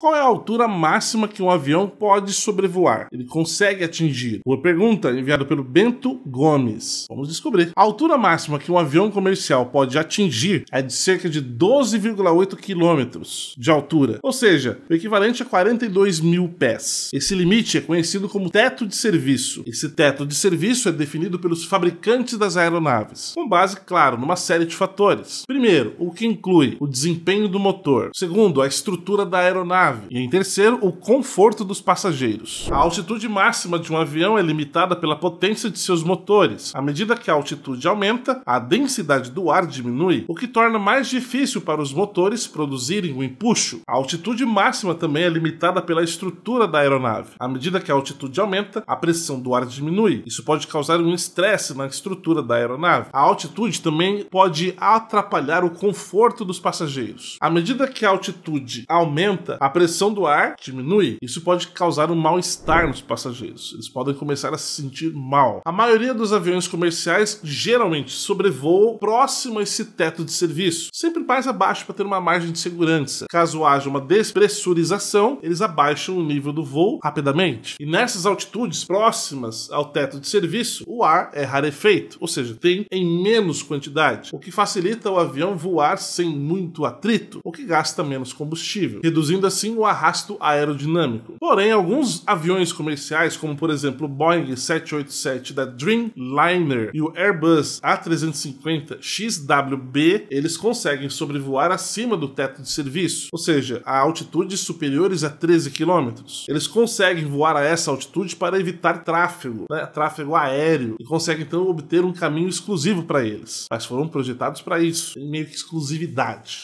Qual é a altura máxima que um avião pode sobrevoar? Ele consegue atingir? Uma pergunta enviada pelo Bento Gomes. Vamos descobrir. A altura máxima que um avião comercial pode atingir é de cerca de 12,8 quilômetros de altura, ou seja, o equivalente a 42 mil pés. Esse limite é conhecido como teto de serviço. Esse teto de serviço é definido pelos fabricantes das aeronaves, com base, claro, numa série de fatores. Primeiro, o que inclui o desempenho do motor. Segundo, a estrutura da aeronave aeronave. E em terceiro, o conforto dos passageiros. A altitude máxima de um avião é limitada pela potência de seus motores. À medida que a altitude aumenta, a densidade do ar diminui, o que torna mais difícil para os motores produzirem o um empuxo. A altitude máxima também é limitada pela estrutura da aeronave. À medida que a altitude aumenta, a pressão do ar diminui. Isso pode causar um estresse na estrutura da aeronave. A altitude também pode atrapalhar o conforto dos passageiros. À medida que a altitude aumenta, a pressão do ar diminui. Isso pode causar um mal-estar nos passageiros. Eles podem começar a se sentir mal. A maioria dos aviões comerciais geralmente sobrevoam próximo a esse teto de serviço, sempre mais abaixo para ter uma margem de segurança. Caso haja uma despressurização, eles abaixam o nível do voo rapidamente. E nessas altitudes próximas ao teto de serviço, o ar é rarefeito, ou seja, tem em menos quantidade, o que facilita o avião voar sem muito atrito, o que gasta menos combustível, reduzindo assim sim o arrasto aerodinâmico. Porém, alguns aviões comerciais, como por exemplo o Boeing 787 da Dreamliner e o Airbus A350 XWB, eles conseguem sobrevoar acima do teto de serviço, ou seja, a altitudes superiores a 13 km. Eles conseguem voar a essa altitude para evitar tráfego, né? tráfego aéreo, e conseguem então obter um caminho exclusivo para eles. Mas foram projetados para isso, em meio que exclusividade.